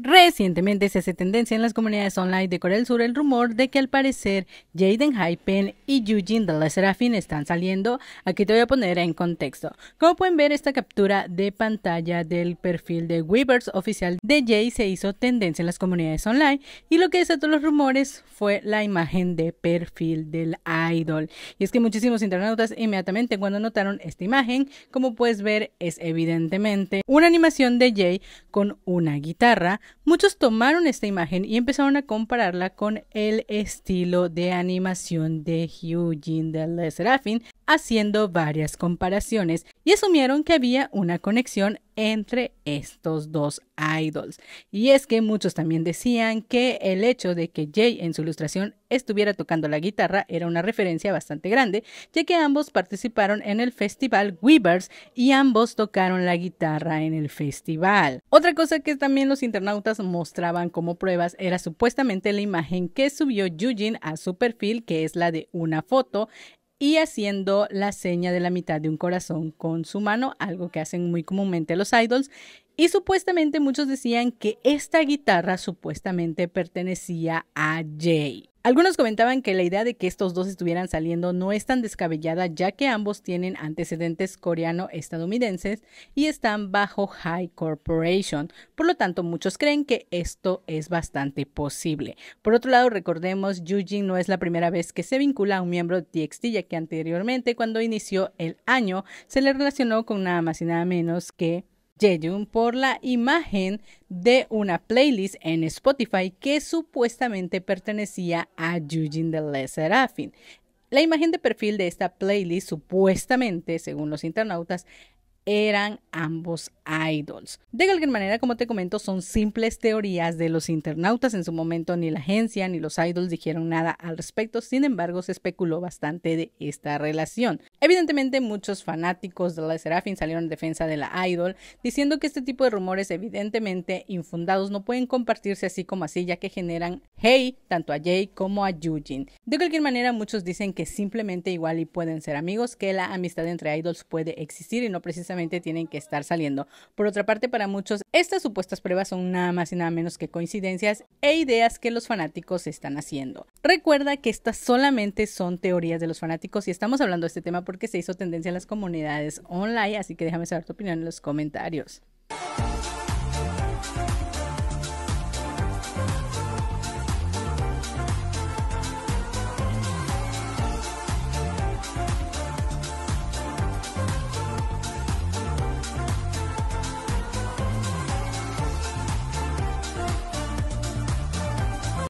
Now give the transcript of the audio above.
Recientemente se hace tendencia en las comunidades online de Corea del Sur el rumor de que al parecer Jaden Hypen y Eugene de la Serafín están saliendo. Aquí te voy a poner en contexto. Como pueden ver, esta captura de pantalla del perfil de Weavers oficial de Jay se hizo tendencia en las comunidades online y lo que desató los rumores fue la imagen de perfil del idol. Y es que muchísimos internautas inmediatamente cuando notaron esta imagen, como puedes ver, es evidentemente una animación de Jay con una guitarra Muchos tomaron esta imagen y empezaron a compararla con el estilo de animación de Hugh de Le haciendo varias comparaciones y asumieron que había una conexión entre estos dos idols. Y es que muchos también decían que el hecho de que Jay en su ilustración estuviera tocando la guitarra era una referencia bastante grande, ya que ambos participaron en el festival Weavers y ambos tocaron la guitarra en el festival. Otra cosa que también los internautas mostraban como pruebas era supuestamente la imagen que subió Yujin a su perfil, que es la de una foto y haciendo la seña de la mitad de un corazón con su mano, algo que hacen muy comúnmente los idols. Y supuestamente muchos decían que esta guitarra supuestamente pertenecía a Jay. Algunos comentaban que la idea de que estos dos estuvieran saliendo no es tan descabellada ya que ambos tienen antecedentes coreano-estadounidenses y están bajo High Corporation, por lo tanto muchos creen que esto es bastante posible. Por otro lado, recordemos, Jin no es la primera vez que se vincula a un miembro de TXT ya que anteriormente cuando inició el año se le relacionó con nada más y nada menos que por la imagen de una playlist en Spotify que supuestamente pertenecía a Yujin de Lesser La imagen de perfil de esta playlist supuestamente, según los internautas, eran ambos idols. De alguna manera, como te comento, son simples teorías de los internautas. En su momento ni la agencia ni los idols dijeron nada al respecto, sin embargo se especuló bastante de esta relación. Evidentemente muchos fanáticos de la Serafin salieron en defensa de la idol, diciendo que este tipo de rumores evidentemente infundados no pueden compartirse así como así ya que generan hey tanto a Jay como a Yujin. De cualquier manera muchos dicen que simplemente igual y pueden ser amigos, que la amistad entre idols puede existir y no precisamente tienen que estar saliendo. Por otra parte para muchos estas supuestas pruebas son nada más y nada menos que coincidencias e ideas que los fanáticos están haciendo. Recuerda que estas solamente son teorías de los fanáticos y estamos hablando de este tema porque se hizo tendencia en las comunidades online, así que déjame saber tu opinión en los comentarios.